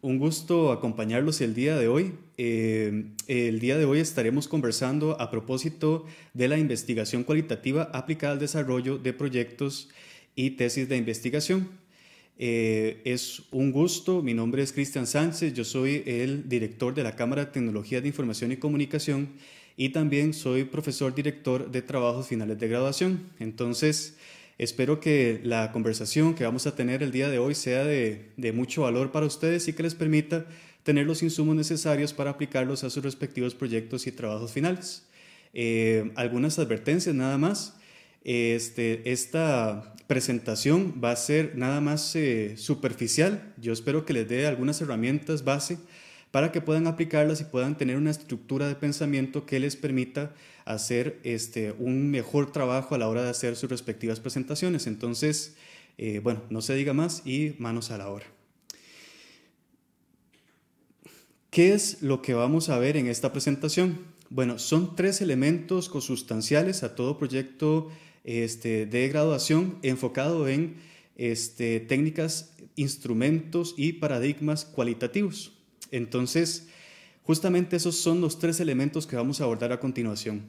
Un gusto acompañarlos el día de hoy. Eh, el día de hoy estaremos conversando a propósito de la investigación cualitativa aplicada al desarrollo de proyectos y tesis de investigación. Eh, es un gusto, mi nombre es Cristian Sánchez, yo soy el director de la Cámara de Tecnología de Información y Comunicación y también soy profesor director de trabajos finales de graduación. Entonces, Espero que la conversación que vamos a tener el día de hoy sea de, mucho valor para ustedes y que les permita tener los insumos necesarios para aplicarlos a sus respectivos proyectos y trabajos finales. Eh, algunas advertencias nada más. Este, esta presentación va a ser nada más eh, superficial. Yo espero que les dé algunas herramientas base para que puedan aplicarlas y puedan tener una estructura de pensamiento que les permita hacer este, un mejor trabajo a la hora de hacer sus respectivas presentaciones. Entonces, eh, bueno, no se diga más y manos a la obra. ¿Qué es lo que vamos a ver en esta presentación? Bueno, son tres elementos consustanciales a todo proyecto este, de graduación enfocado en este, técnicas, instrumentos y paradigmas cualitativos. Entonces, justamente esos son los tres elementos que vamos a abordar a continuación.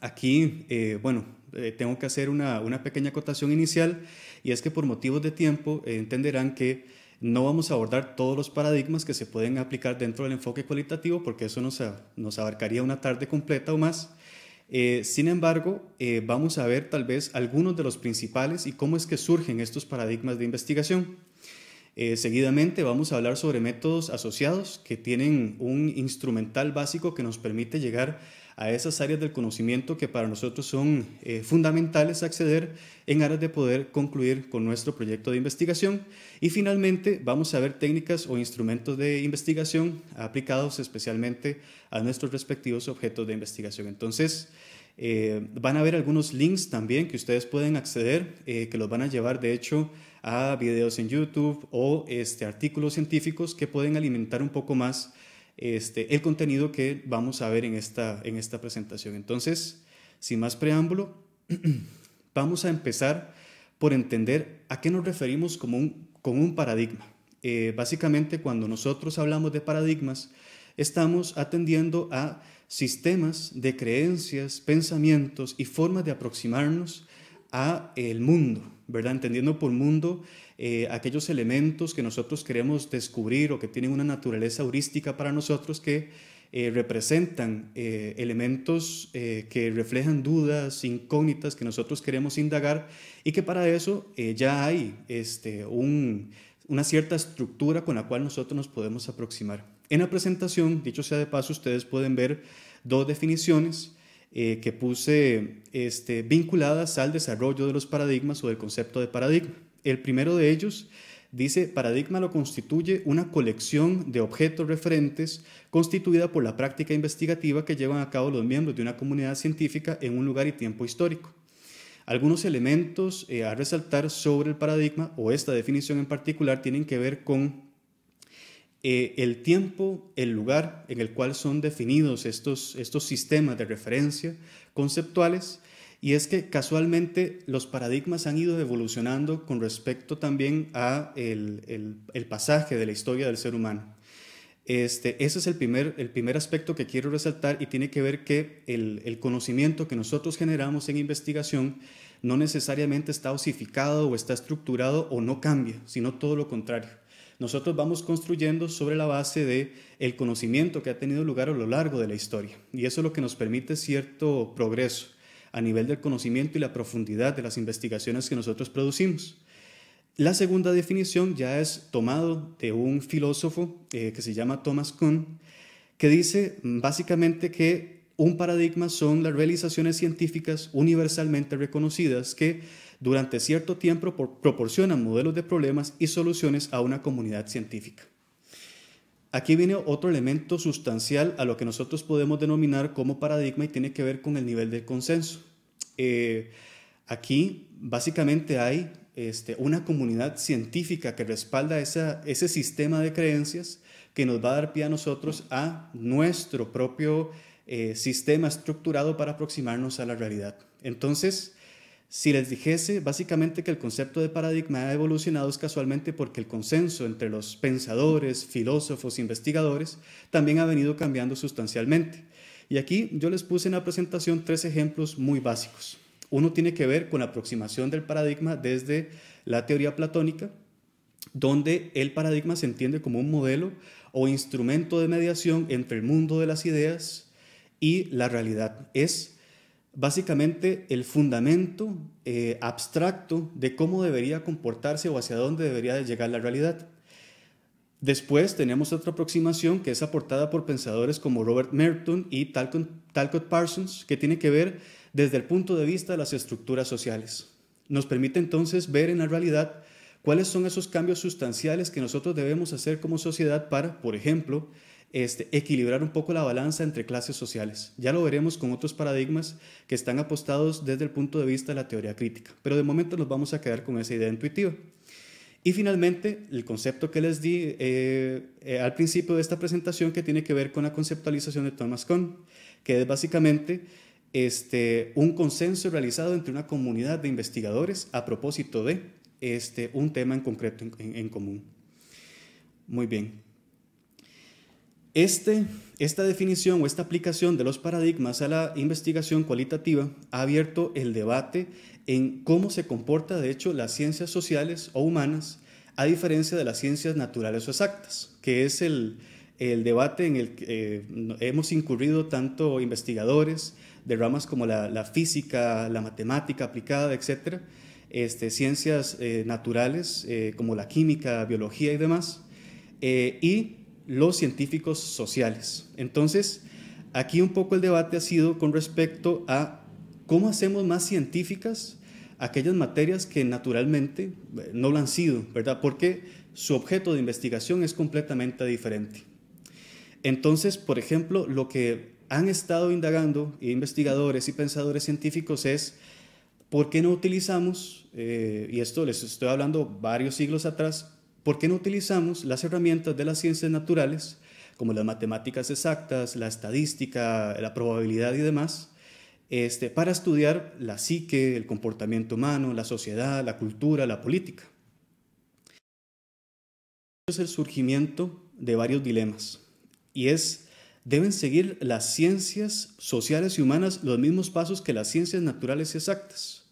Aquí, eh, bueno, eh, tengo que hacer una, pequeña acotación inicial y es que por motivos de tiempo eh, entenderán que no vamos a abordar todos los paradigmas que se pueden aplicar dentro del enfoque cualitativo porque eso nos, abarcaría una tarde completa o más. sin embargo, vamos a ver tal vez algunos de los principales y cómo es que surgen estos paradigmas de investigación. Eh, seguidamente vamos a hablar sobre métodos asociados que tienen un instrumental básico que nos permite llegar a esas áreas del conocimiento que para nosotros son eh, fundamentales acceder en aras de poder concluir con nuestro proyecto de investigación. Y finalmente vamos a ver técnicas o instrumentos de investigación aplicados especialmente a nuestros respectivos objetos de investigación. Entonces, eh, van a ver algunos links también que ustedes pueden acceder, que los van a llevar de hecho a videos en YouTube o este, artículos científicos que pueden alimentar un poco más este, el contenido que vamos a ver en esta, en esta presentación. Entonces, sin más preámbulo, vamos a empezar por entender a qué nos referimos como un, con un paradigma. Eh, básicamente, cuando nosotros hablamos de paradigmas, estamos atendiendo a sistemas de creencias, pensamientos y formas de aproximarnos a el mundo, ¿verdad? Entendiendo por mundo eh, aquellos elementos que nosotros queremos descubrir o que tienen una naturaleza heurística para nosotros que eh, representan eh, elementos que reflejan dudas, incógnitas que nosotros queremos indagar y que para eso ya hay este, una cierta estructura con la cual nosotros nos podemos aproximar. En la presentación, dicho sea de paso, ustedes pueden ver dos definiciones eh, que puse este, vinculadas al desarrollo de los paradigmas o del concepto de paradigma. El primero de ellos dice, paradigma lo constituye una colección de objetos referentes constituida por la práctica investigativa que llevan a cabo los miembros de una comunidad científica en un lugar y tiempo histórico. Algunos elementos eh, a resaltar sobre el paradigma o esta definición en particular tienen que ver con eh, el tiempo, el lugar en el cual son definidos estos, estos sistemas de referencia conceptuales, y es que casualmente los paradigmas han ido evolucionando con respecto también a el, pasaje de la historia del ser humano. Este, ese es el primer, el primer aspecto que quiero resaltar y tiene que ver que el, el, conocimiento que nosotros generamos en investigación no necesariamente está osificado o está estructurado o no cambia, sino todo lo contrario nosotros vamos construyendo sobre la base de el conocimiento que ha tenido lugar a lo largo de la historia. Y eso es lo que nos permite cierto progreso a nivel del conocimiento y la profundidad de las investigaciones que nosotros producimos. La segunda definición ya es tomado de un filósofo eh, que se llama Thomas Kuhn, que dice básicamente que un paradigma son las realizaciones científicas universalmente reconocidas que durante cierto tiempo proporcionan modelos de problemas y soluciones a una comunidad científica. Aquí viene otro elemento sustancial a lo que nosotros podemos denominar como paradigma y tiene que ver con el nivel de consenso. Eh, aquí básicamente hay este, una comunidad científica que respalda ese sistema de creencias que nos va a dar pie a nosotros a nuestro propio eh, sistema estructurado para aproximarnos a la realidad. Entonces, si les dijese básicamente que el concepto de paradigma ha evolucionado es casualmente porque el consenso entre los pensadores, filósofos, investigadores también ha venido cambiando sustancialmente. Y aquí yo les puse en la presentación tres ejemplos muy básicos. Uno tiene que ver con la aproximación del paradigma desde la teoría platónica, donde el paradigma se entiende como un modelo o instrumento de mediación entre el mundo de las ideas y la realidad. Es básicamente el fundamento eh, abstracto de cómo debería comportarse o hacia dónde debería llegar la realidad. Después tenemos otra aproximación que es aportada por pensadores como Robert Merton y Talcott Parsons, que tiene que ver desde el punto de vista de las estructuras sociales. Nos permite entonces ver en la realidad cuáles son esos cambios sustanciales que nosotros debemos hacer como sociedad para, por ejemplo, este, equilibrar un poco la balanza entre clases sociales. Ya lo veremos con otros paradigmas que están apostados desde el punto de vista de la teoría crítica, pero de momento nos vamos a quedar con esa idea intuitiva. Y finalmente, el concepto que les di eh, eh, al principio de esta presentación que tiene que ver con la conceptualización de Thomas Kuhn, que es básicamente este, un consenso realizado entre una comunidad de investigadores a propósito de este, un tema en concreto en común. Muy bien. Este, esta definición o esta aplicación de los paradigmas a la investigación cualitativa ha abierto el debate en cómo se comporta, de hecho, las ciencias sociales o humanas, a diferencia de las ciencias naturales o exactas, que es el, el debate en el que eh, hemos incurrido tanto investigadores de ramas como la, física, la matemática aplicada, etcétera, este, ciencias eh, naturales eh, como la química, biología y demás, y los científicos sociales. Entonces, aquí un poco el debate ha sido con respecto a cómo hacemos más científicas aquellas materias que naturalmente eh, no lo han sido, ¿verdad? Porque su objeto de investigación es completamente diferente. Entonces, por ejemplo, lo que han estado indagando investigadores y pensadores científicos es por qué no utilizamos, eh, y esto les estoy hablando varios siglos atrás, ¿Por qué no utilizamos las herramientas de las ciencias naturales, como las matemáticas exactas, la estadística, la probabilidad y demás, este, para estudiar la psique, el comportamiento humano, la sociedad, la cultura, la política? Es el surgimiento de varios dilemas, y es, ¿deben seguir las ciencias sociales y humanas los mismos pasos que las ciencias naturales y exactas?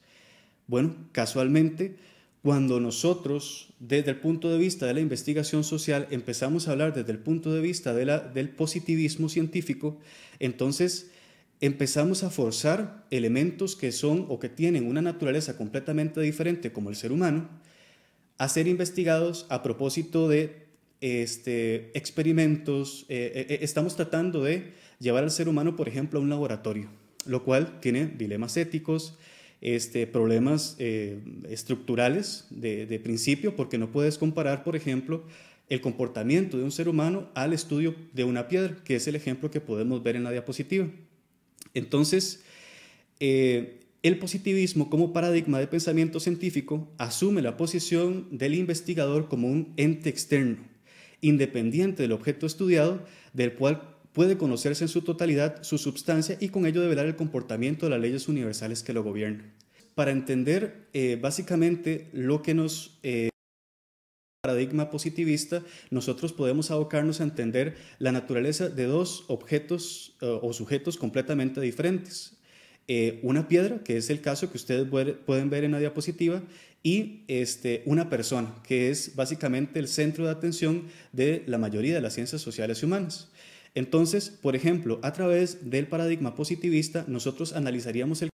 Bueno, casualmente, cuando nosotros, desde el punto de vista de la investigación social, empezamos a hablar desde el punto de vista de del positivismo científico, entonces empezamos a forzar elementos que son o que tienen una naturaleza completamente diferente como el ser humano a ser investigados a propósito de este, experimentos. Eh, eh, eh, estamos tratando de llevar al ser humano, por ejemplo, a un laboratorio, lo cual tiene dilemas éticos, este, problemas eh, estructurales de, principio, porque no puedes comparar, por ejemplo, el comportamiento de un ser humano al estudio de una piedra, que es el ejemplo que podemos ver en la diapositiva. Entonces, eh, el positivismo como paradigma de pensamiento científico asume la posición del investigador como un ente externo, independiente del objeto estudiado, del cual puede conocerse en su totalidad su substancia y con ello develar el comportamiento de las leyes universales que lo gobiernan. Para entender eh, básicamente lo que nos... Eh, paradigma positivista, nosotros podemos abocarnos a entender la naturaleza de dos objetos eh, o sujetos completamente diferentes. Eh, una piedra, que es el caso que ustedes pueden ver en la diapositiva, y este, una persona, que es básicamente el centro de atención de la mayoría de las ciencias sociales y humanas. Entonces, por ejemplo, a través del paradigma positivista, nosotros analizaríamos el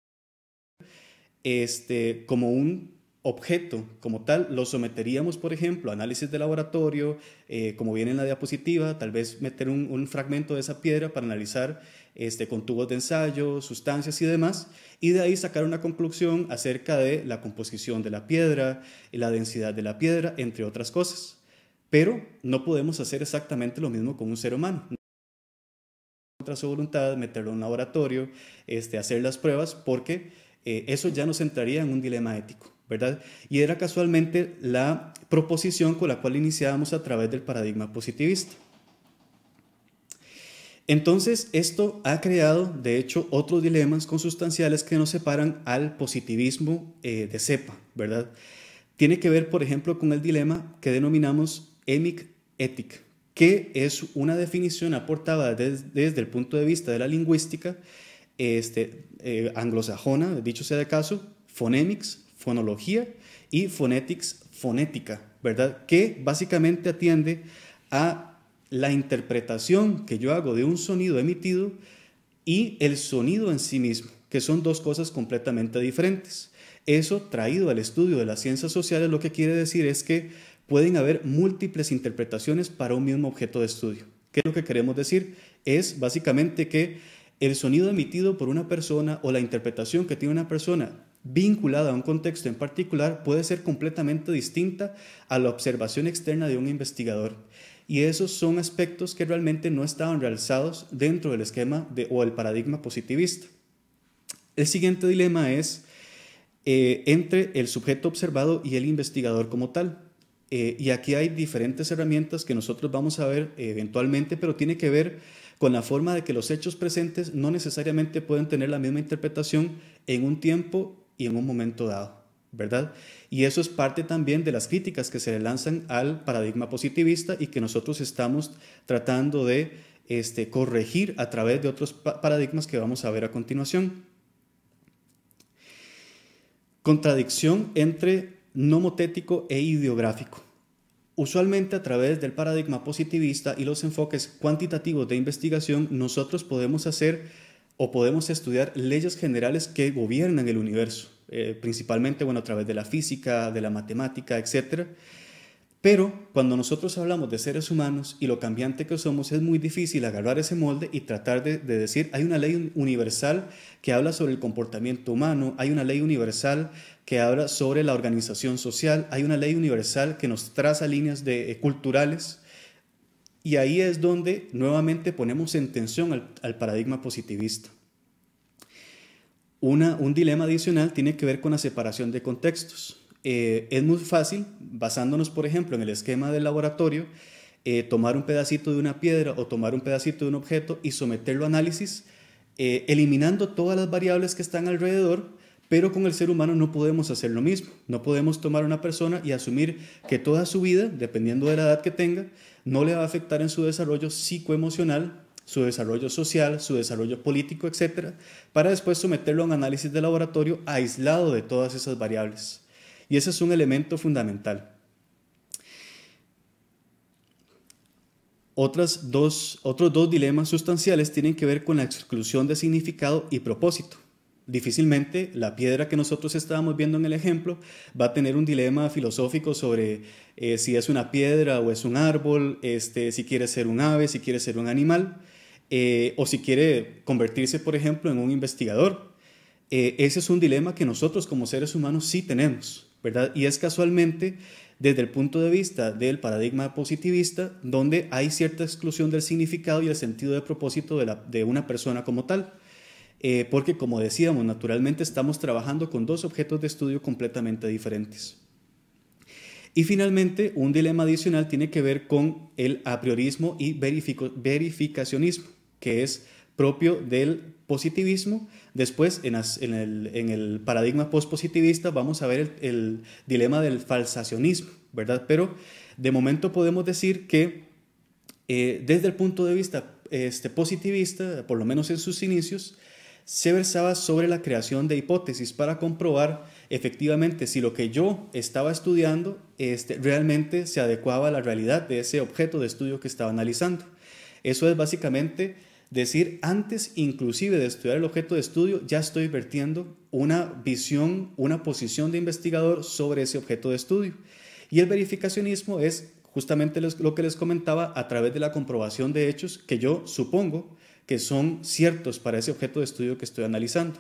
este, como un objeto como tal, lo someteríamos, por ejemplo, a análisis de laboratorio, eh, como viene en la diapositiva, tal vez meter un, fragmento de esa piedra para analizar este, con tubos de ensayo, sustancias y demás, y de ahí sacar una conclusión acerca de la composición de la piedra, la densidad de la piedra, entre otras cosas. Pero no podemos hacer exactamente lo mismo con un ser humano contra su voluntad, meterlo en un laboratorio, este, hacer las pruebas, porque eh, eso ya nos entraría en un dilema ético, ¿verdad? Y era casualmente la proposición con la cual iniciábamos a través del paradigma positivista. Entonces, esto ha creado, de hecho, otros dilemas consustanciales que nos separan al positivismo eh, de cepa, ¿verdad? Tiene que ver, por ejemplo, con el dilema que denominamos emic-ética, que es una definición aportada desde el punto de vista de la lingüística este, eh, anglosajona, dicho sea de caso, phonemics, fonología y phonetics, fonética, ¿verdad? Que básicamente atiende a la interpretación que yo hago de un sonido emitido y el sonido en sí mismo, que son dos cosas completamente diferentes. Eso traído al estudio de las ciencias sociales lo que quiere decir es que pueden haber múltiples interpretaciones para un mismo objeto de estudio. ¿Qué es lo que queremos decir? Es básicamente que el sonido emitido por una persona o la interpretación que tiene una persona vinculada a un contexto en particular puede ser completamente distinta a la observación externa de un investigador. Y esos son aspectos que realmente no estaban realizados dentro del esquema o el paradigma positivista. El siguiente dilema es eh, entre el sujeto observado y el investigador como tal. Eh, y aquí hay diferentes herramientas que nosotros vamos a ver eventualmente, pero tiene que ver con la forma de que los hechos presentes no necesariamente pueden tener la misma interpretación en un tiempo y en un momento dado, ¿verdad? Y eso es parte también de las críticas que se le lanzan al paradigma positivista y que nosotros estamos tratando de este, corregir a través de otros paradigmas que vamos a ver a continuación. Contradicción entre nomotético e ideográfico. Usualmente a través del paradigma positivista y los enfoques cuantitativos de investigación, nosotros podemos hacer o podemos estudiar leyes generales que gobiernan el universo, eh, principalmente bueno, a través de la física, de la matemática, etcétera pero cuando nosotros hablamos de seres humanos y lo cambiante que somos, es muy difícil agarrar ese molde y tratar de, decir, hay una ley universal que habla sobre el comportamiento humano, hay una ley universal que habla sobre la organización social, hay una ley universal que nos traza líneas de, eh, culturales. Y ahí es donde nuevamente ponemos en tensión al, paradigma positivista. un dilema adicional tiene que ver con la separación de contextos. Eh, es muy fácil, basándonos por ejemplo en el esquema del laboratorio, eh, tomar un pedacito de una piedra o tomar un pedacito de un objeto y someterlo a análisis, eh, eliminando todas las variables que están alrededor, pero con el ser humano no podemos hacer lo mismo. No podemos tomar a una persona y asumir que toda su vida, dependiendo de la edad que tenga, no le va a afectar en su desarrollo psicoemocional su desarrollo social, su desarrollo político, etcétera, para después someterlo a un análisis de laboratorio aislado de todas esas variables. Y ese es un elemento fundamental. Otras dos, otros dos dilemas sustanciales tienen que ver con la exclusión de significado y propósito. Difícilmente la piedra que nosotros estábamos viendo en el ejemplo va a tener un dilema filosófico sobre eh, si es una piedra o es un árbol, este, si quiere ser un ave, si quiere ser un animal, eh, o si quiere convertirse, por ejemplo, en un investigador. Eh, ese es un dilema que nosotros como seres humanos sí tenemos. Y es casualmente desde el punto de vista del paradigma positivista, donde hay cierta exclusión del significado y el sentido de propósito de, una persona como tal. Eh, porque, como decíamos, naturalmente estamos trabajando con dos objetos de estudio completamente diferentes. Y finalmente, un dilema adicional tiene que ver con el apriorismo y verificacionismo, que es propio del positivismo. Después, en, el, en el, paradigma pospositivista vamos a ver el, dilema del falsacionismo, ¿verdad? Pero de momento podemos decir que eh, desde el punto de vista este, positivista, por lo menos en sus inicios, se versaba sobre la creación de hipótesis para comprobar efectivamente si lo que yo estaba estudiando este, realmente se adecuaba a la realidad de ese objeto de estudio que estaba analizando. Eso es básicamente decir antes inclusive de estudiar el objeto de estudio, ya estoy vertiendo una visión, una posición de investigador sobre ese objeto de estudio. Y el verificacionismo es justamente lo que les comentaba a través de la comprobación de hechos que yo supongo que son ciertos para ese objeto de estudio que estoy analizando.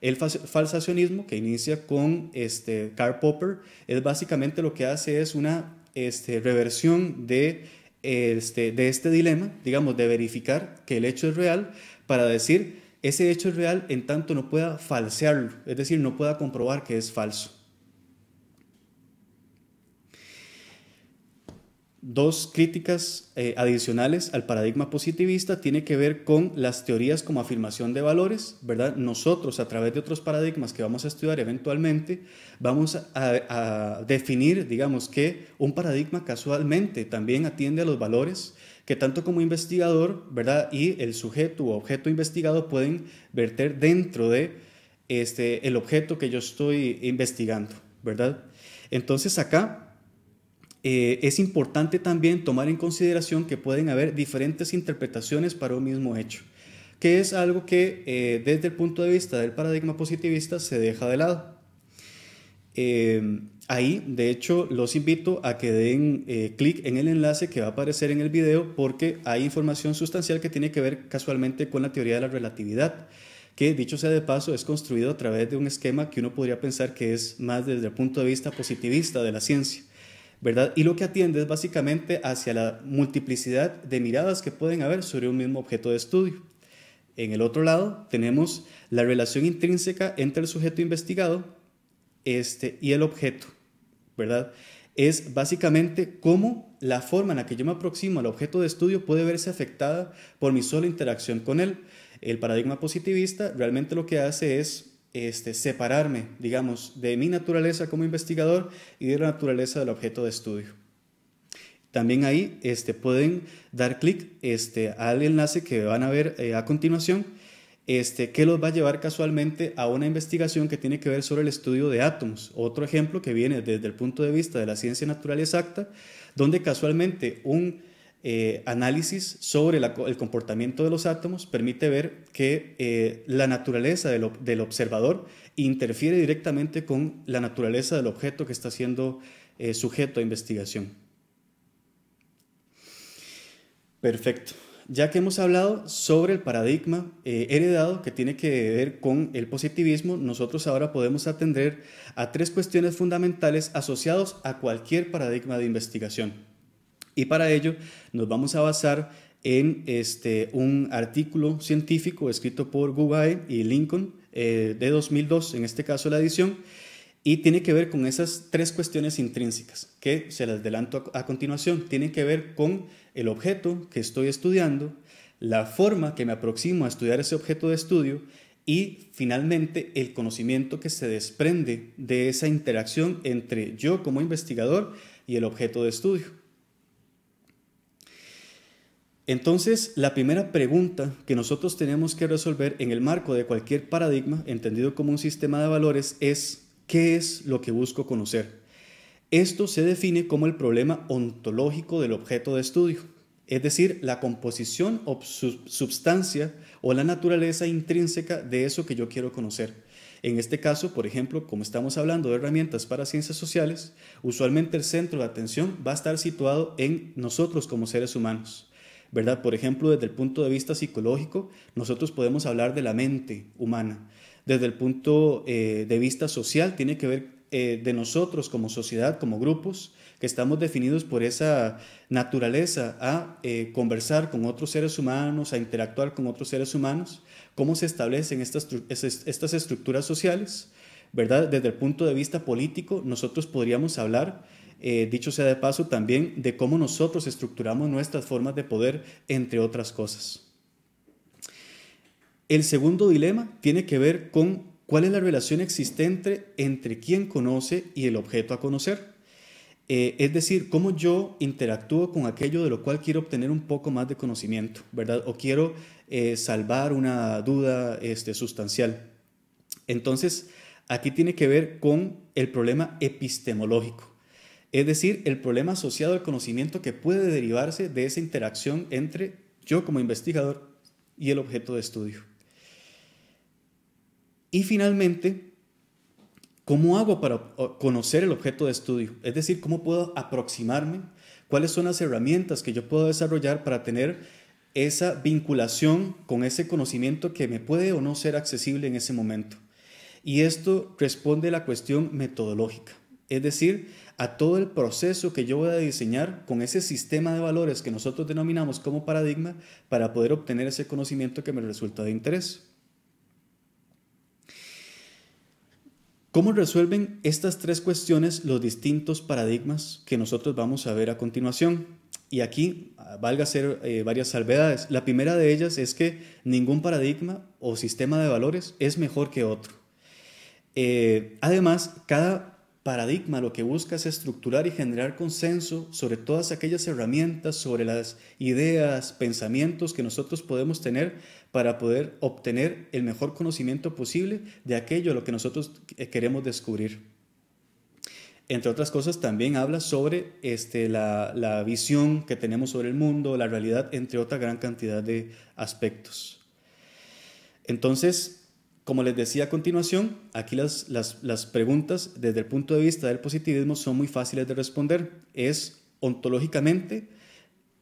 El falsacionismo, que inicia con este, Karl Popper, es básicamente lo que hace es una este, reversión de este, de este dilema, digamos, de verificar que el hecho es real para decir ese hecho es real en tanto no pueda falsearlo, es decir, no pueda comprobar que es falso. dos críticas eh, adicionales al paradigma positivista tiene que ver con las teorías como afirmación de valores, ¿verdad? Nosotros, a través de otros paradigmas que vamos a estudiar eventualmente, vamos a, definir, digamos, que un paradigma casualmente también atiende a los valores que tanto como investigador, ¿verdad? Y el sujeto o objeto investigado pueden verter dentro de este, el objeto que yo estoy investigando, ¿verdad? Entonces acá eh, es importante también tomar en consideración que pueden haber diferentes interpretaciones para un mismo hecho, que es algo que eh, desde el punto de vista del paradigma positivista se deja de lado. Em, ahí, de hecho, los invito a que den eh, clic en el enlace que va a aparecer en el video porque hay información sustancial que tiene que ver casualmente con la teoría de la relatividad que dicho sea de paso es construido a través de un esquema que uno podría pensar que es más desde el punto de vista positivista de la ciencia. ¿verdad? Y lo que atiende es básicamente hacia la multiplicidad de miradas que pueden haber sobre un mismo objeto de estudio. En el otro lado tenemos la relación intrínseca entre el sujeto investigado este, y el objeto, ¿verdad? Es básicamente cómo la forma en la que yo me aproximo al objeto de estudio puede verse afectada por mi sola interacción con él. El paradigma positivista realmente lo que hace es este, separarme, digamos, de mi naturaleza como investigador y de la naturaleza del objeto de estudio. También ahí este, pueden dar clic este, al enlace que van a ver eh, a continuación, este, que los va a llevar casualmente a una investigación que tiene que ver sobre el estudio de átomos. Otro ejemplo que viene desde el punto de vista de la ciencia natural exacta, donde casualmente un eh, análisis sobre el comportamiento de los átomos permite ver que eh, la naturaleza del, observador interfiere directamente con la naturaleza del objeto que está siendo eh, sujeto a investigación. Perfecto. Ya que hemos hablado sobre el paradigma heredado que tiene que ver con el positivismo, nosotros ahora podemos atender a tres cuestiones fundamentales asociados a cualquier paradigma de investigación. Y para ello nos vamos a basar en este, un artículo científico escrito por Google y Lincoln eh, de 2002, en este caso la edición, y tiene que ver con esas tres cuestiones intrínsecas que se las adelanto a, continuación. Tiene que ver con el objeto que estoy estudiando, la forma que me aproximo a estudiar ese objeto de estudio y finalmente el conocimiento que se desprende de esa interacción entre yo como investigador y el objeto de estudio. Entonces, la primera pregunta que nosotros tenemos que resolver en el marco de cualquier paradigma, entendido como un sistema de valores, es ¿qué es lo que busco conocer? Esto se define como el problema ontológico del objeto de estudio, es decir, la composición o substancia o la naturaleza intrínseca de eso que yo quiero conocer. En este caso, por ejemplo, como estamos hablando de herramientas para ciencias sociales, usualmente el centro de atención va a estar situado en nosotros como seres humanos ¿verdad? Por ejemplo, desde el punto de vista psicológico, nosotros podemos hablar de la mente humana. Desde el punto eh, de vista social, tiene que ver eh, de nosotros como sociedad, como grupos, que estamos definidos por esa naturaleza a eh, conversar con otros seres humanos, a interactuar con otros seres humanos, cómo se establecen estas, estas estructuras sociales, ¿verdad? Desde el punto de vista político, nosotros podríamos hablar eh, dicho sea de paso, también de cómo nosotros estructuramos nuestras formas de poder, entre otras cosas. El segundo dilema tiene que ver con cuál es la relación existente entre quien conoce y el objeto a conocer. Eh, es decir, cómo yo interactúo con aquello de lo cual quiero obtener un poco más de conocimiento, ¿verdad? O quiero eh, salvar una duda este, sustancial. Entonces, aquí tiene que ver con el problema epistemológico es decir, el problema asociado al conocimiento que puede derivarse de esa interacción entre yo como investigador y el objeto de estudio. Y finalmente, ¿cómo hago para conocer el objeto de estudio? Es decir, ¿cómo puedo aproximarme? ¿Cuáles son las herramientas que yo puedo desarrollar para tener esa vinculación con ese conocimiento que me puede o no ser accesible en ese momento? Y esto responde a la cuestión metodológica. Es decir, a todo el proceso que yo voy a diseñar con ese sistema de valores que nosotros denominamos como paradigma para poder obtener ese conocimiento que me resulta de interés. ¿Cómo resuelven estas tres cuestiones los distintos paradigmas que nosotros vamos a ver a continuación? Y aquí valga hacer eh, varias salvedades. La primera de ellas es que ningún paradigma o sistema de valores es mejor que otro. Eh, además, cada paradigma lo que busca es estructurar y generar consenso sobre todas aquellas herramientas, sobre las ideas, pensamientos que nosotros podemos tener para poder obtener el mejor conocimiento posible de aquello lo que nosotros eh, queremos descubrir. Entre otras cosas, también habla sobre este, la, la visión que tenemos sobre el mundo, la realidad, entre otra gran cantidad de aspectos. Entonces, como les decía a continuación, aquí las, las, preguntas desde el punto de vista del positivismo son muy fáciles de responder. Es ontológicamente,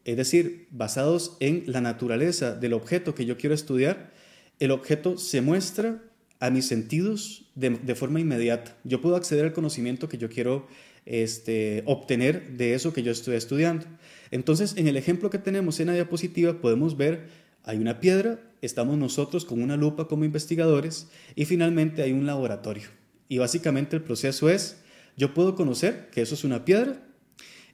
es decir, basados en la naturaleza del objeto que yo quiero estudiar, el objeto se muestra a mis sentidos de, forma inmediata. Yo puedo acceder al conocimiento que yo quiero este, obtener de eso que yo estoy estudiando. Entonces, en el ejemplo que tenemos en la diapositiva podemos ver hay una piedra, estamos nosotros con una lupa como investigadores y finalmente hay un laboratorio. Y básicamente el proceso es, yo puedo conocer que eso es una piedra,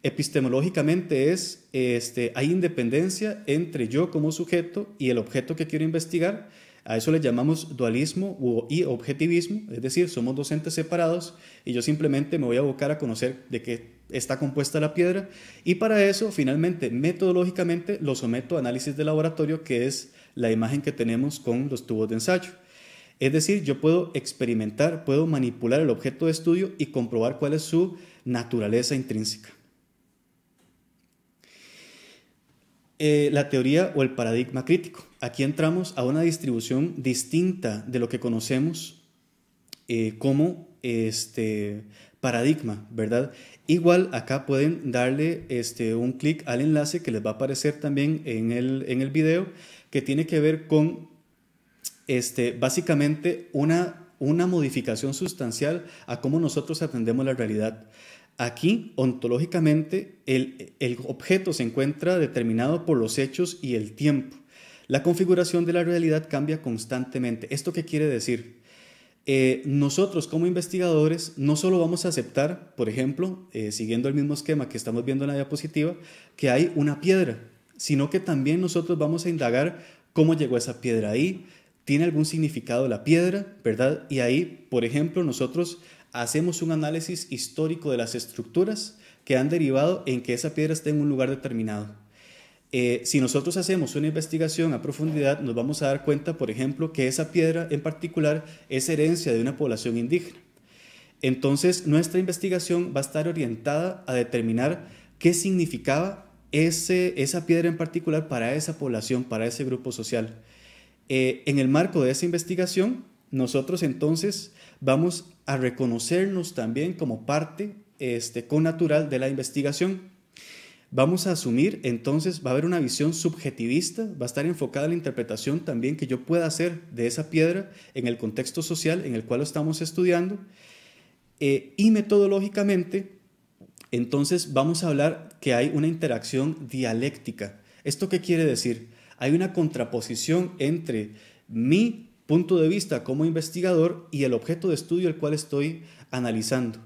epistemológicamente es, este, hay independencia entre yo como sujeto y el objeto que quiero investigar a eso le llamamos dualismo y objetivismo, es decir, somos dos entes separados y yo simplemente me voy a abocar a conocer de qué está compuesta la piedra y para eso finalmente metodológicamente lo someto a análisis de laboratorio que es la imagen que tenemos con los tubos de ensayo. Es decir, yo puedo experimentar, puedo manipular el objeto de estudio y comprobar cuál es su naturaleza intrínseca. Eh, la teoría o el paradigma crítico. Aquí entramos a una distribución distinta de lo que conocemos eh, como este paradigma, ¿verdad? Igual acá pueden darle este, un clic al enlace que les va a aparecer también en el, en el video, que tiene que ver con este, básicamente una, una modificación sustancial a cómo nosotros atendemos la realidad. Aquí, ontológicamente, el, objeto se encuentra determinado por los hechos y el tiempo. La configuración de la realidad cambia constantemente. ¿Esto qué quiere decir? Eh, nosotros como investigadores no solo vamos a aceptar, por ejemplo, eh, siguiendo el mismo esquema que estamos viendo en la diapositiva, que hay una piedra, sino que también nosotros vamos a indagar cómo llegó esa piedra ahí, tiene algún significado la piedra, ¿verdad? Y ahí, por ejemplo, nosotros hacemos un análisis histórico de las estructuras que han derivado en que esa piedra esté en un lugar determinado. Eh, si nosotros hacemos una investigación a profundidad, nos vamos a dar cuenta, por ejemplo, que esa piedra en particular es herencia de una población indígena. Entonces, nuestra investigación va a estar orientada a determinar qué significaba ese, esa piedra en particular para esa población, para ese grupo social. Eh, en el marco de esa investigación, nosotros entonces vamos a reconocernos también como parte este, natural de la investigación. Vamos a asumir, entonces, va a haber una visión subjetivista, va a estar enfocada la interpretación también que yo pueda hacer de esa piedra en el contexto social en el cual lo estamos estudiando. Eh, y metodológicamente, entonces, vamos a hablar que hay una interacción dialéctica. ¿Esto qué quiere decir? Hay una contraposición entre mi punto de vista como investigador y el objeto de estudio el cual estoy analizando.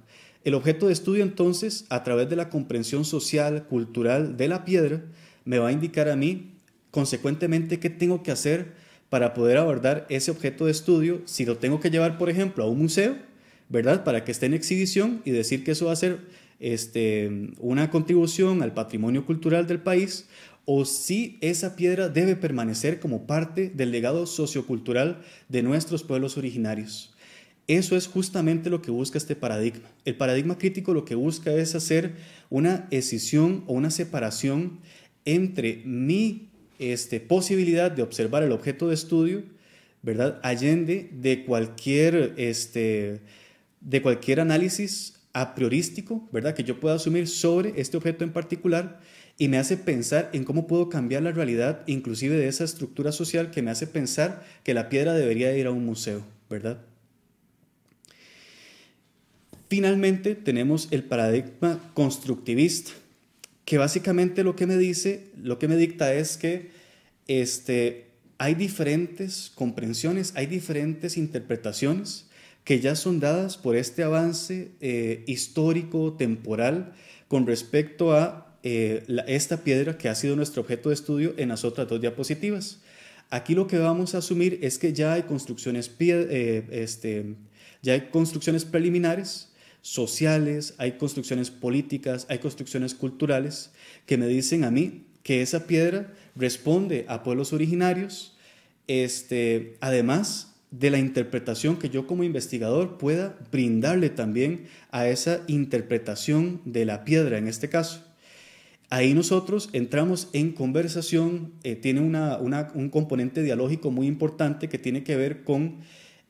El objeto de estudio entonces, a través de la comprensión social, cultural de la piedra, me va a indicar a mí, consecuentemente, qué tengo que hacer para poder abordar ese objeto de estudio, si lo tengo que llevar, por ejemplo, a un museo, ¿verdad? Para que esté en exhibición y decir que eso va a ser este, una contribución al patrimonio cultural del país, o si esa piedra debe permanecer como parte del legado sociocultural de nuestros pueblos originarios. Eso es justamente lo que busca este paradigma. El paradigma crítico lo que busca es hacer una escisión o una separación entre mi este, posibilidad de observar el objeto de estudio, ¿verdad? Allende de cualquier, este, de cualquier análisis a priorístico, ¿verdad? Que yo pueda asumir sobre este objeto en particular y me hace pensar en cómo puedo cambiar la realidad, inclusive de esa estructura social que me hace pensar que la piedra debería ir a un museo, ¿verdad? Finalmente tenemos el paradigma constructivista, que básicamente lo que me dice, lo que me dicta es que este, hay diferentes comprensiones, hay diferentes interpretaciones que ya son dadas por este avance eh, histórico, temporal, con respecto a eh, esta piedra que ha sido nuestro objeto de estudio en las otras dos diapositivas. Aquí lo que vamos a asumir es que ya hay construcciones, eh, este, ya hay construcciones preliminares sociales, hay construcciones políticas, hay construcciones culturales que me dicen a mí que esa piedra responde a pueblos originarios, este, además de la interpretación que yo como investigador pueda brindarle también a esa interpretación de la piedra en este caso. Ahí nosotros entramos en conversación, eh, tiene un componente dialógico muy importante que tiene que ver con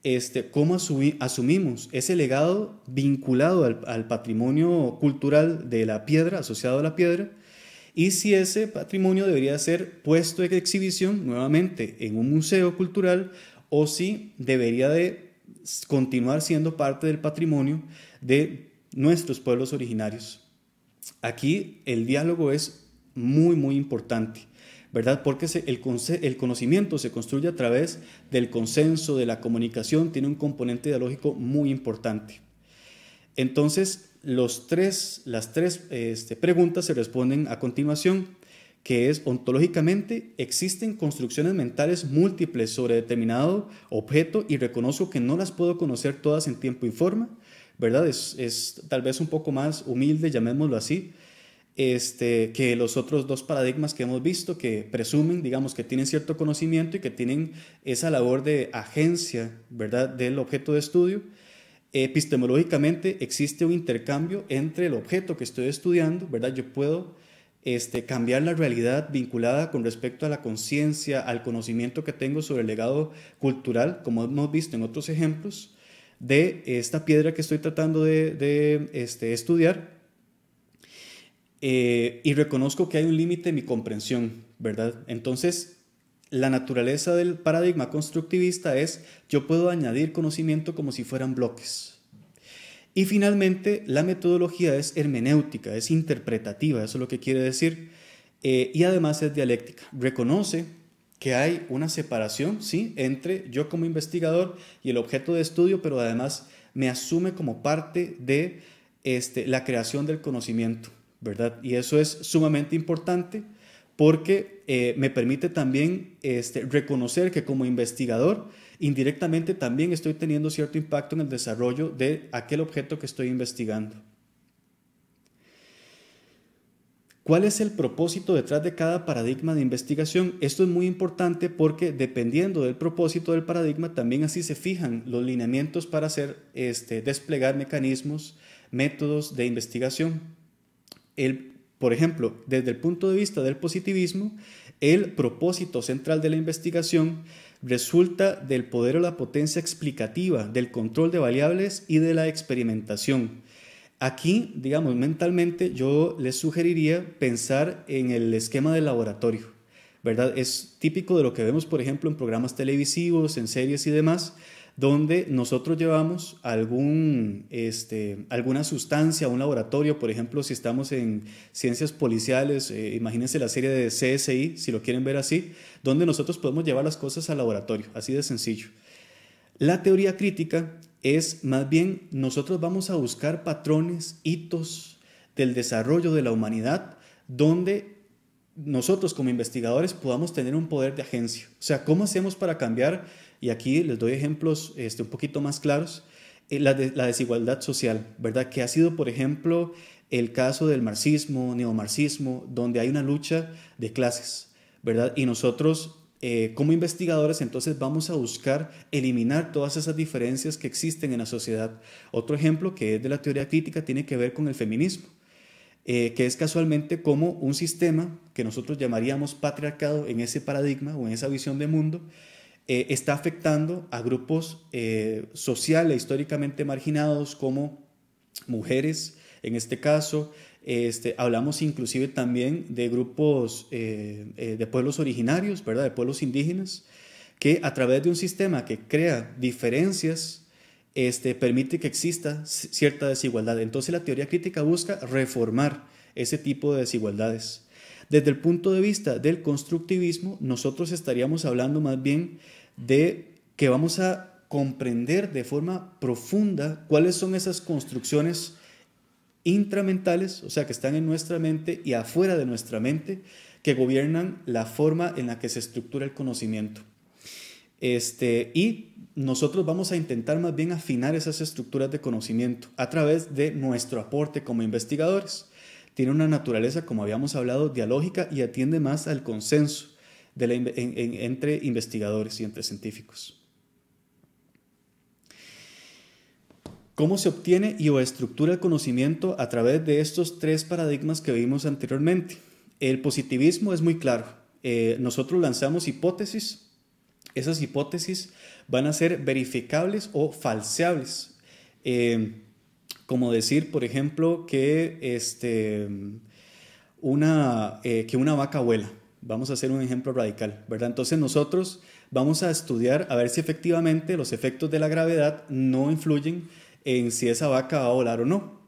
este, cómo asumimos ese legado vinculado al, patrimonio cultural de la piedra, asociado a la piedra, y si ese patrimonio debería ser puesto en exhibición nuevamente en un museo cultural o si debería de continuar siendo parte del patrimonio de nuestros pueblos originarios aquí el diálogo es muy, muy importante. ¿verdad? Porque el, conocimiento se construye a través del consenso, de la comunicación, tiene un componente ideológico muy importante. Entonces, los tres, las tres este, preguntas se responden a continuación, que es ontológicamente, existen construcciones mentales múltiples sobre determinado objeto y reconozco que no las puedo conocer todas en tiempo y forma. Es, tal vez un poco más humilde, llamémoslo así, este, que los otros dos paradigmas que hemos visto, que presumen, digamos, que tienen cierto conocimiento y que tienen esa labor de agencia, ¿verdad?, del objeto de estudio. Epistemológicamente existe un intercambio entre el objeto que estoy estudiando, ¿verdad? Yo puedo este, cambiar la realidad vinculada con respecto a la conciencia, al conocimiento que tengo sobre el legado cultural, como hemos visto en otros ejemplos, de esta piedra que estoy tratando de, este, estudiar. Eh, y reconozco que hay un límite en mi comprensión, ¿verdad? Entonces, la naturaleza del paradigma constructivista es yo puedo añadir conocimiento como si fueran bloques. Y finalmente, la metodología es hermenéutica, es interpretativa, eso es lo que quiere decir, eh, y además es dialéctica. Reconoce que hay una separación, ¿sí?, entre yo como investigador y el objeto de estudio, pero además me asume como parte de este, la creación del conocimiento, ¿verdad? Y eso es sumamente importante porque eh, me permite también este, reconocer que como investigador, indirectamente también estoy teniendo cierto impacto en el desarrollo de aquel objeto que estoy investigando. ¿Cuál es el propósito detrás de cada paradigma de investigación? Esto es muy importante porque dependiendo del propósito del paradigma, también así se fijan los lineamientos para hacer, este, desplegar mecanismos, métodos de investigación. por ejemplo, desde el punto de vista del positivismo, el propósito central de la investigación resulta del poder o la potencia explicativa, del control de variables y de la experimentación. Aquí, digamos, mentalmente yo les sugeriría pensar en el esquema del laboratorio, ¿verdad? Es típico de lo que vemos, por ejemplo, en programas televisivos, en series y demás, donde nosotros llevamos este, alguna sustancia a un laboratorio, por ejemplo, si estamos en ciencias policiales, eh, imagínense la serie de CSI, si lo quieren ver así, donde nosotros podemos llevar las cosas al laboratorio, así de sencillo. La teoría crítica es más bien nosotros vamos a buscar patrones, hitos del desarrollo de la humanidad donde nosotros como investigadores podamos tener un poder de agencia. O sea, ¿cómo hacemos para cambiar? Y aquí les doy ejemplos este, un poquito más claros. Eh, la, la desigualdad social, ¿verdad? Que ha sido, por ejemplo, el caso del marxismo, neomarxismo, donde hay una lucha de clases, ¿verdad? Y nosotros eh, como investigadores entonces vamos a buscar eliminar todas esas diferencias que existen en la sociedad. Otro ejemplo que es de la teoría crítica tiene que ver con el feminismo, eh, que es casualmente como un sistema que nosotros llamaríamos patriarcado en ese paradigma o en esa visión de mundo, eh, está afectando a grupos sociales históricamente marginados como mujeres, en este caso, este, hablamos inclusive también de grupos eh, eh, de pueblos originarios, ¿verdad? de pueblos indígenas, que a través de un sistema que crea diferencias, este, permite que exista cierta desigualdad. Entonces la teoría crítica busca reformar ese tipo de desigualdades. Desde el punto de vista del constructivismo, nosotros estaríamos hablando más bien de que vamos a comprender de forma profunda cuáles son esas construcciones intramentales, o sea, que están en nuestra mente y afuera de nuestra mente, que gobiernan la forma en la que se estructura el conocimiento. Este, y nosotros vamos a intentar más bien afinar esas estructuras de conocimiento a través de nuestro aporte como investigadores. Tiene una naturaleza, como habíamos hablado, dialógica y atiende más al consenso entre investigadores y entre científicos. ¿Cómo se obtiene y o estructura el conocimiento a través de estos tres paradigmas que vimos anteriormente? El positivismo es muy claro. Eh, nosotros lanzamos hipótesis. Esas hipótesis van a ser verificables o falseables. Eh, como decir, por ejemplo, que, este, una, eh, que una vaca vuela. Vamos a hacer un ejemplo radical, ¿verdad? Entonces nosotros vamos a estudiar a ver si efectivamente los efectos de la gravedad no influyen en si esa vaca va a volar o no.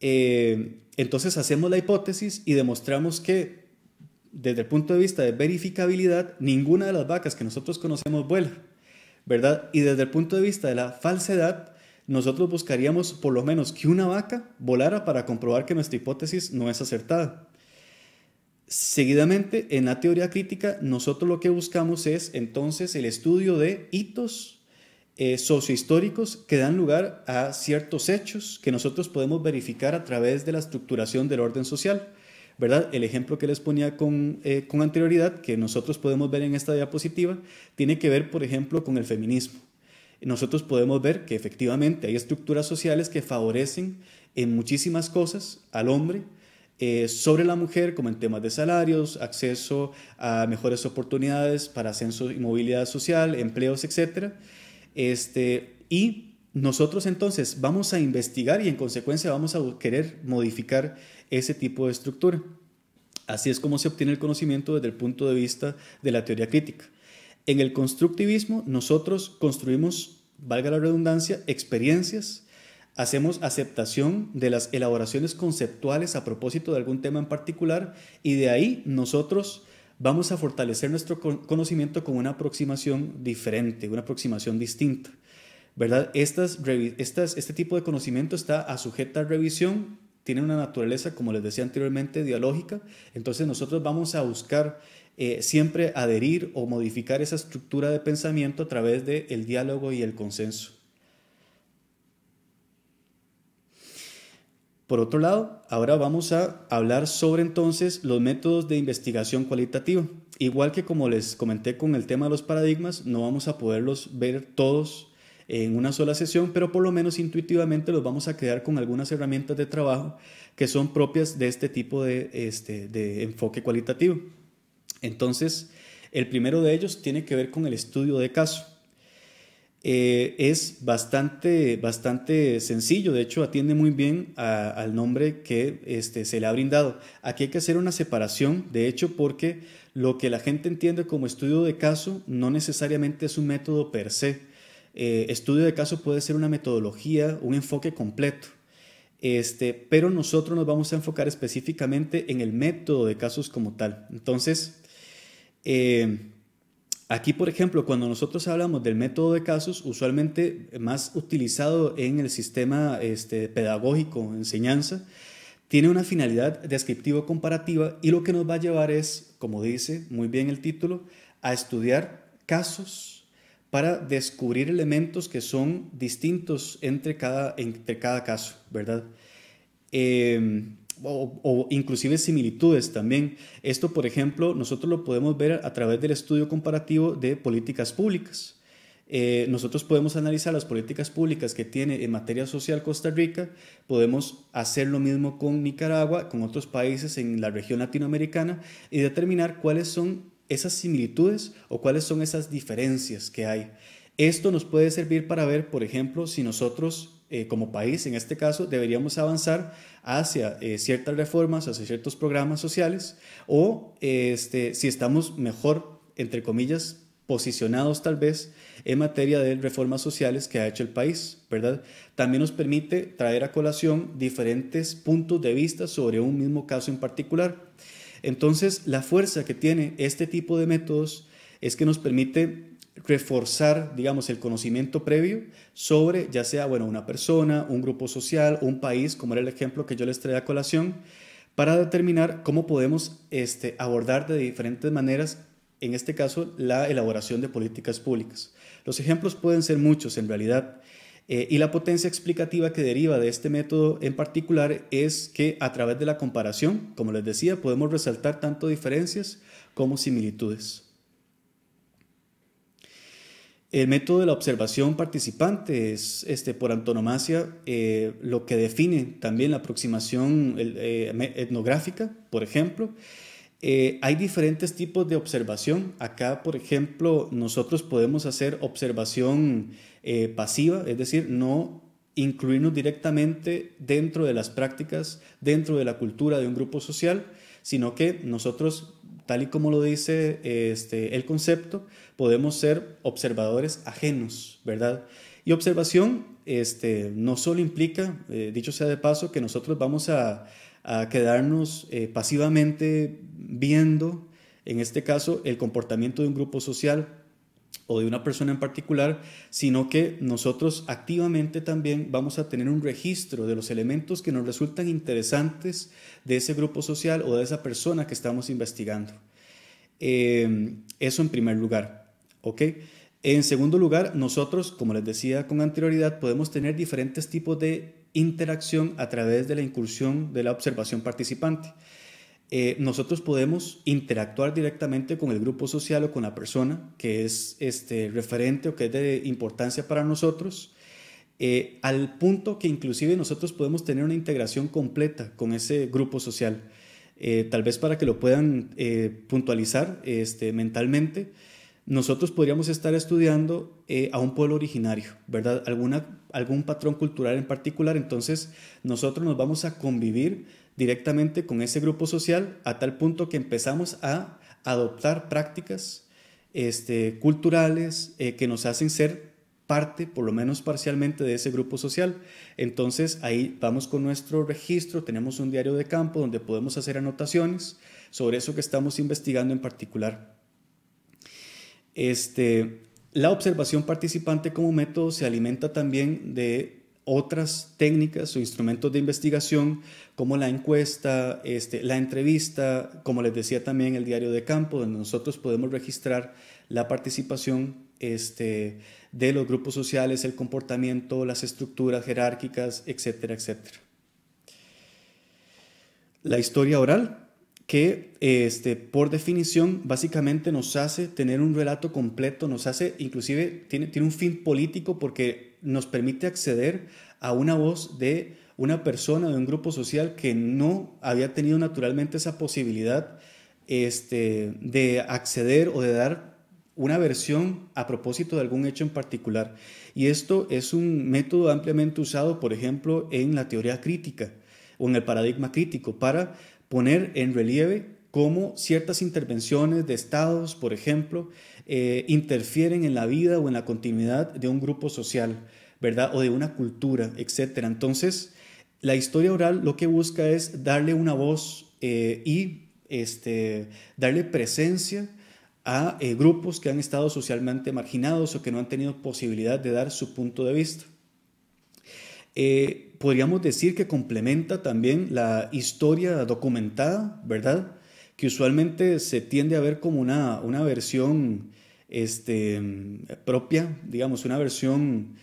Eh, entonces hacemos la hipótesis y demostramos que desde el punto de vista de verificabilidad, ninguna de las vacas que nosotros conocemos vuela, ¿verdad? Y desde el punto de vista de la falsedad, nosotros buscaríamos por lo menos que una vaca volara para comprobar que nuestra hipótesis no es acertada. Seguidamente, en la teoría crítica, nosotros lo que buscamos es entonces el estudio de hitos eh, sociohistóricos que dan lugar a ciertos hechos que nosotros podemos verificar a través de la estructuración del orden social. ¿verdad? El ejemplo que les ponía eh, con, anterioridad, que nosotros podemos ver en esta diapositiva, tiene que ver, por ejemplo, con el feminismo. Nosotros podemos ver que efectivamente hay estructuras sociales que favorecen en muchísimas cosas al hombre, eh, sobre la mujer, como en temas de salarios, acceso a mejores oportunidades para ascenso y movilidad social, empleos, etc. Este, y nosotros entonces vamos a investigar y en consecuencia vamos a querer modificar ese tipo de estructura. Así es como se obtiene el conocimiento desde el punto de vista de la teoría crítica. En el constructivismo nosotros construimos, valga la redundancia, experiencias, hacemos aceptación de las elaboraciones conceptuales a propósito de algún tema en particular y de ahí nosotros vamos a fortalecer nuestro conocimiento con una aproximación diferente, una aproximación distinta. ¿verdad? este tipo de conocimiento está a sujeta a revisión, tiene una naturaleza, como les decía anteriormente, dialógica, entonces nosotros vamos a buscar eh, siempre adherir o modificar esa estructura de pensamiento a través del el diálogo y el consenso. Por otro lado, ahora vamos a hablar sobre entonces los métodos de investigación cualitativa. Igual que como les comenté con el tema de los paradigmas, no vamos a poderlos ver todos en una sola sesión, pero por lo menos intuitivamente los vamos a crear con algunas herramientas de trabajo que son propias de este tipo de, este, de enfoque cualitativo. Entonces, el primero de ellos tiene que ver con el estudio de caso. Eh, es bastante, bastante sencillo, de hecho atiende muy bien al nombre que este, se le ha brindado. Aquí hay que hacer una separación, de hecho, porque lo que la gente entiende como estudio de caso no necesariamente es un método per se. Eh, estudio de caso puede ser una metodología, un enfoque completo. Este, pero nosotros nos vamos a enfocar específicamente en el método de casos como tal. Entonces, eh, Aquí, por ejemplo, cuando nosotros hablamos del método de casos, usualmente más utilizado en el sistema este, pedagógico, enseñanza, tiene una finalidad descriptivo-comparativa y lo que nos va a llevar es, como dice muy bien el título, a estudiar casos para descubrir elementos que son distintos entre cada, entre cada caso, ¿verdad? Em, o, inclusive similitudes también. Esto, por ejemplo, nosotros lo podemos ver a través del estudio comparativo de políticas públicas. Eh, nosotros podemos analizar las políticas públicas que tiene en materia social Costa Rica, podemos hacer lo mismo con Nicaragua, con otros países en la región latinoamericana y determinar cuáles son esas similitudes o cuáles son esas diferencias que hay. Esto nos puede servir para ver, por ejemplo, si nosotros eh, como país, en este caso, deberíamos avanzar hacia eh, ciertas reformas, hacia ciertos programas sociales, o este, si estamos mejor, entre comillas, posicionados tal vez en materia de reformas sociales que ha hecho el país, ¿verdad? También nos permite traer a colación diferentes puntos de vista sobre un mismo caso en particular. Entonces, la fuerza que tiene este tipo de métodos es que nos permite reforzar, digamos, el conocimiento previo sobre, ya sea, bueno, una persona, un grupo social, un país, como era el ejemplo que yo les traía a colación, para determinar cómo podemos este, abordar de diferentes maneras, en este caso, la elaboración de políticas públicas. Los ejemplos pueden ser muchos, en realidad, eh, y la potencia explicativa que deriva de este método en particular es que a través de la comparación, como les decía, podemos resaltar tanto diferencias como similitudes. El método de la observación participante es este, por antonomasia eh, lo que define también la aproximación eh, etnográfica, por ejemplo. Eh, hay diferentes tipos de observación. Acá, por ejemplo, nosotros podemos hacer observación pasiva, es decir, no incluirnos directamente dentro de las prácticas, dentro de la cultura de un grupo social, sino que nosotros tal y como lo dice este, el concepto, podemos ser observadores ajenos, ¿verdad? Y observación este, no solo implica, eh, dicho sea de paso, que nosotros vamos a, quedarnos eh, pasivamente viendo, en este caso, el comportamiento de un grupo social o de una persona en particular, sino que nosotros activamente también vamos a tener un registro de los elementos que nos resultan interesantes de ese grupo social o de esa persona que estamos investigando. Em, eso en primer lugar, En segundo lugar, nosotros, como les decía con anterioridad, podemos tener diferentes tipos de interacción a través de la incursión de la observación participante. Eh, nosotros podemos interactuar directamente con el grupo social o con la persona que es este, referente o que es de importancia para nosotros, eh, al punto que inclusive nosotros podemos tener una integración completa con ese grupo social. Eh, tal vez para que lo puedan puntualizar este, mentalmente, nosotros podríamos estar estudiando a un pueblo originario, ¿verdad? Alguna, algún patrón cultural en particular. Entonces, nosotros nos vamos a convivir directamente con ese grupo social a tal punto que empezamos a adoptar prácticas este, culturales eh, que nos hacen ser parte, por lo menos parcialmente, de ese grupo social. Entonces ahí vamos con nuestro registro, tenemos un diario de campo donde podemos hacer anotaciones sobre eso que estamos investigando en particular. Este, la observación participante como método se alimenta también de otras técnicas o instrumentos de investigación como la encuesta, este, la entrevista, como les decía también el diario de campo, donde nosotros podemos registrar la participación este, de los grupos sociales, el comportamiento, las estructuras jerárquicas, etcétera, etcétera. La historia oral, que este, por definición básicamente nos hace tener un relato completo, nos hace inclusive, tiene, un fin político porque nos permite acceder a una voz de una persona, de un grupo social que no había tenido naturalmente esa posibilidad este, de acceder o de dar una versión a propósito de algún hecho en particular. Y esto es un método ampliamente usado, por ejemplo, en la teoría crítica o en el paradigma crítico para poner en relieve cómo ciertas intervenciones de estados, por ejemplo, eh, interfieren en la vida o en la continuidad de un grupo social, ¿verdad? O de una cultura, etc. Entonces, la historia oral lo que busca es darle una voz eh, y este, darle presencia a eh, grupos que han estado socialmente marginados o que no han tenido posibilidad de dar su punto de vista podríamos decir que complementa también la historia documentada, ¿verdad? Que usualmente se tiende a ver como una, una versión este, propia, digamos, una versión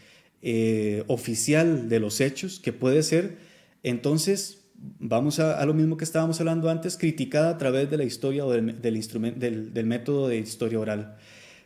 eh, oficial de los hechos, que puede ser, entonces, vamos a, lo mismo que estábamos hablando antes, criticada a través de la historia o del, del, del método de historia oral.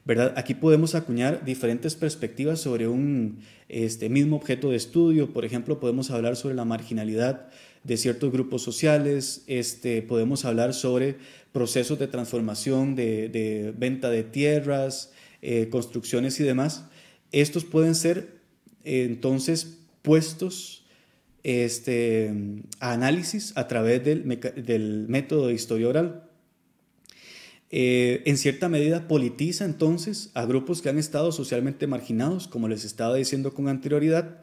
¿verdad? Aquí podemos acuñar diferentes perspectivas sobre un este, mismo objeto de estudio. Por ejemplo, podemos hablar sobre la marginalidad de ciertos grupos sociales, este, podemos hablar sobre procesos de transformación, de, venta de tierras, eh, construcciones y demás. Estos pueden ser entonces puestos este, a análisis a través del, del método de historia oral. Eh, en cierta medida politiza entonces a grupos que han estado socialmente marginados, como les estaba diciendo con anterioridad,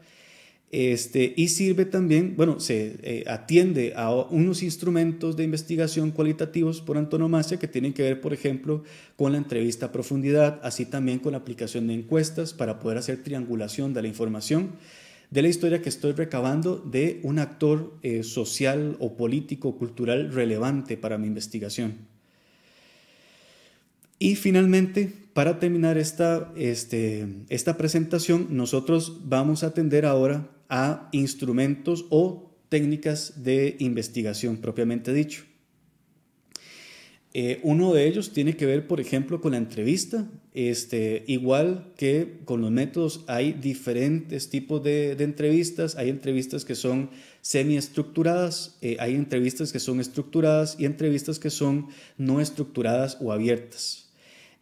este, y sirve también, bueno, se eh, atiende a unos instrumentos de investigación cualitativos por antonomasia que tienen que ver, por ejemplo, con la entrevista a profundidad, así también con la aplicación de encuestas para poder hacer triangulación de la información de la historia que estoy recabando de un actor eh, social o político cultural relevante para mi investigación. Y finalmente, para terminar esta, este, esta presentación, nosotros vamos a atender ahora a instrumentos o técnicas de investigación propiamente dicho. Eh, uno de ellos tiene que ver, por ejemplo, con la entrevista. Este, igual que con los métodos, hay diferentes tipos de entrevistas. Hay entrevistas que son semiestructuradas, eh, hay entrevistas que son estructuradas y entrevistas que son no estructuradas o abiertas.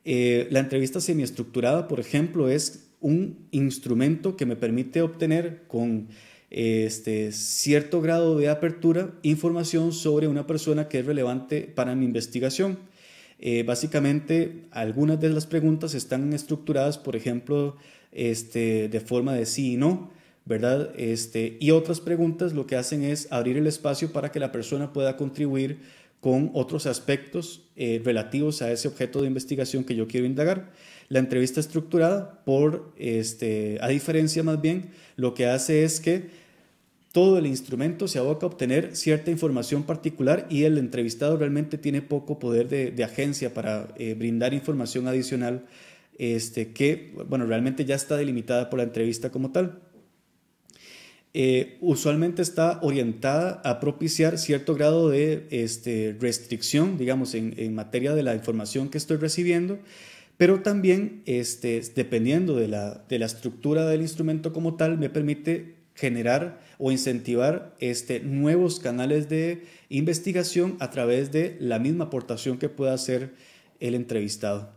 Eh, la entrevista semiestructurada, por ejemplo, es un instrumento que me permite obtener con eh, este, cierto grado de apertura información sobre una persona que es relevante para mi investigación. básicamente, algunas de las preguntas están estructuradas, por ejemplo, este, de forma de sí y no este, y otras preguntas lo que hacen es abrir el espacio para que la persona pueda contribuir con otros aspectos eh, relativos a ese objeto de investigación que yo quiero indagar. La entrevista estructurada, este, a diferencia más bien, lo que hace es que todo el instrumento se aboca a obtener cierta información particular y el entrevistado realmente tiene poco poder de, agencia para eh, brindar información adicional este, que, bueno, realmente ya está delimitada por la entrevista como tal. Eh, usualmente está orientada a propiciar cierto grado de este, restricción, digamos, en, materia de la información que estoy recibiendo, pero también, este, dependiendo de la, estructura del instrumento como tal, me permite generar o incentivar este, nuevos canales de investigación a través de la misma aportación que pueda hacer el entrevistado.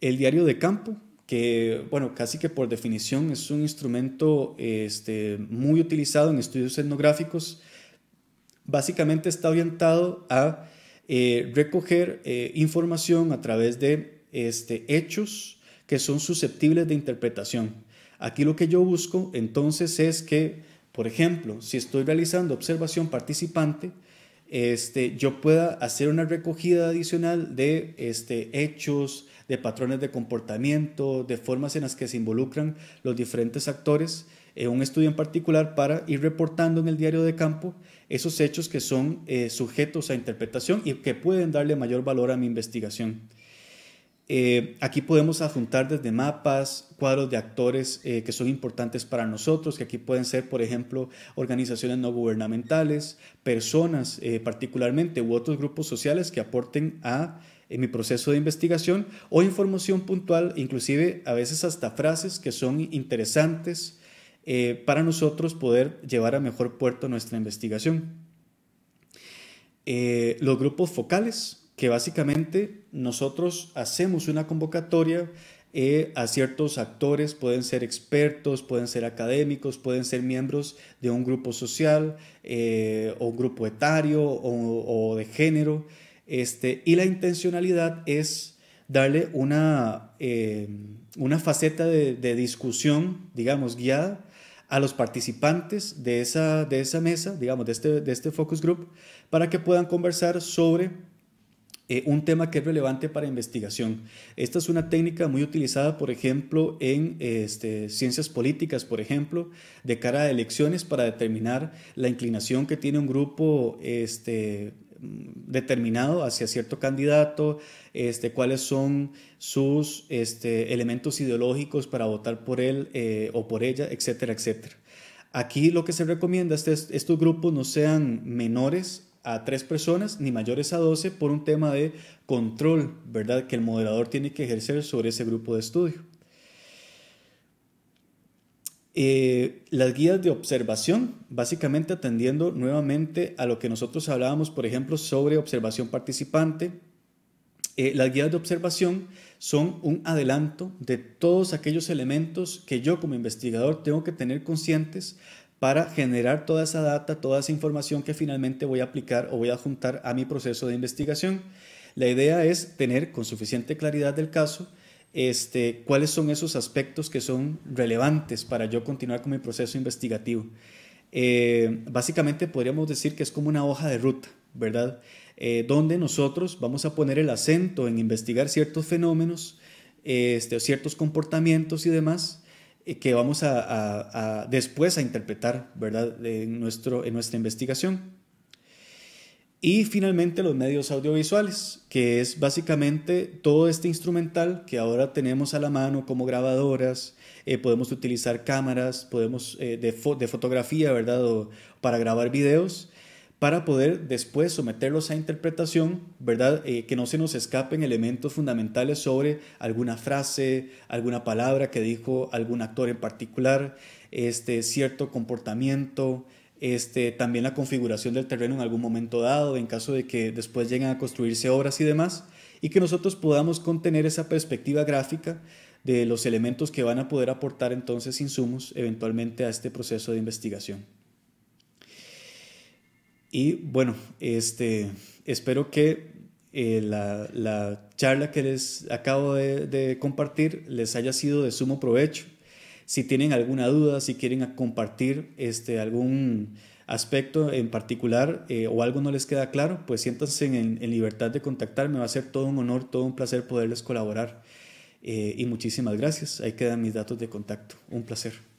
El diario de campo que, bueno, casi que por definición es un instrumento este, muy utilizado en estudios etnográficos, básicamente está orientado a eh, recoger eh, información a través de este, hechos que son susceptibles de interpretación. Aquí lo que yo busco entonces es que, por ejemplo, si estoy realizando observación participante, este, yo pueda hacer una recogida adicional de este, hechos, de patrones de comportamiento, de formas en las que se involucran los diferentes actores en eh, un estudio en particular para ir reportando en el diario de campo esos hechos que son eh, sujetos a interpretación y que pueden darle mayor valor a mi investigación. Eh, aquí podemos adjuntar desde mapas, cuadros de actores que son importantes para nosotros, que aquí pueden ser, por ejemplo, organizaciones no gubernamentales, personas particularmente u otros grupos sociales que aporten a en mi proceso de investigación o información puntual, inclusive a veces hasta frases que son interesantes eh, para nosotros poder llevar a mejor puerto nuestra investigación. Eh, los grupos focales, que básicamente nosotros hacemos una convocatoria eh, a ciertos actores, pueden ser expertos, pueden ser académicos, pueden ser miembros de un grupo social o grupo etario o de género, este, y la intencionalidad es darle una, eh, una faceta de, discusión, digamos, guiada a los participantes de esa, de esa mesa, digamos, de este, de este focus group, para que puedan conversar sobre eh, un tema que es relevante para investigación. Esta es una técnica muy utilizada, por ejemplo, en este, ciencias políticas, por ejemplo, de cara a elecciones para determinar la inclinación que tiene un grupo este, Mm, determinado hacia cierto candidato, este, cuáles son sus este, elementos ideológicos para votar por él eh, o por ella, etcétera, etcétera. Aquí lo que se recomienda es que estos grupos no sean menores a tres personas ni mayores a doce por un tema de control, ¿verdad? Que el moderador tiene que ejercer sobre ese grupo de estudio. Eh, las guías de observación, básicamente atendiendo nuevamente a lo que nosotros hablábamos, por ejemplo, sobre observación participante. Eh, las guías de observación son un adelanto de todos aquellos elementos que yo como investigador tengo que tener conscientes para generar toda esa data, toda esa información que finalmente voy a aplicar o voy a juntar a mi proceso de investigación. La idea es tener con suficiente claridad del caso este, cuáles son esos aspectos que son relevantes para yo continuar con mi proceso investigativo. Eh, básicamente podríamos decir que es como una hoja de ruta, ¿verdad? Eh, donde nosotros vamos a poner el acento en investigar ciertos fenómenos, este, ciertos comportamientos y demás eh, que vamos después a interpretar, ¿verdad? en nuestra investigación. Y finalmente los medios audiovisuales, que es básicamente todo este instrumental que ahora tenemos a la mano como grabadoras, eh, podemos utilizar cámaras, podemos eh, de, fotografía, ¿verdad? O para grabar videos, para poder después someterlos a interpretación, ¿verdad? Eh, que no se nos escapen elementos fundamentales sobre alguna frase, alguna palabra que dijo algún actor en particular, este, cierto comportamiento, este, también la configuración del terreno en algún momento dado, en caso de que después lleguen a construirse obras y demás, y que nosotros podamos contener esa perspectiva gráfica de los elementos que van a poder aportar entonces insumos eventualmente a este proceso de investigación. Y bueno, este, espero que eh, la, charla que les acabo de compartir les haya sido de sumo provecho si tienen alguna duda, si quieren compartir este, algún aspecto en particular eh, o algo no les queda claro, pues siéntanse en, libertad de contactarme. Va a ser todo un honor, todo un placer poderles colaborar. Eh, y muchísimas gracias. Ahí quedan mis datos de contacto. Un placer.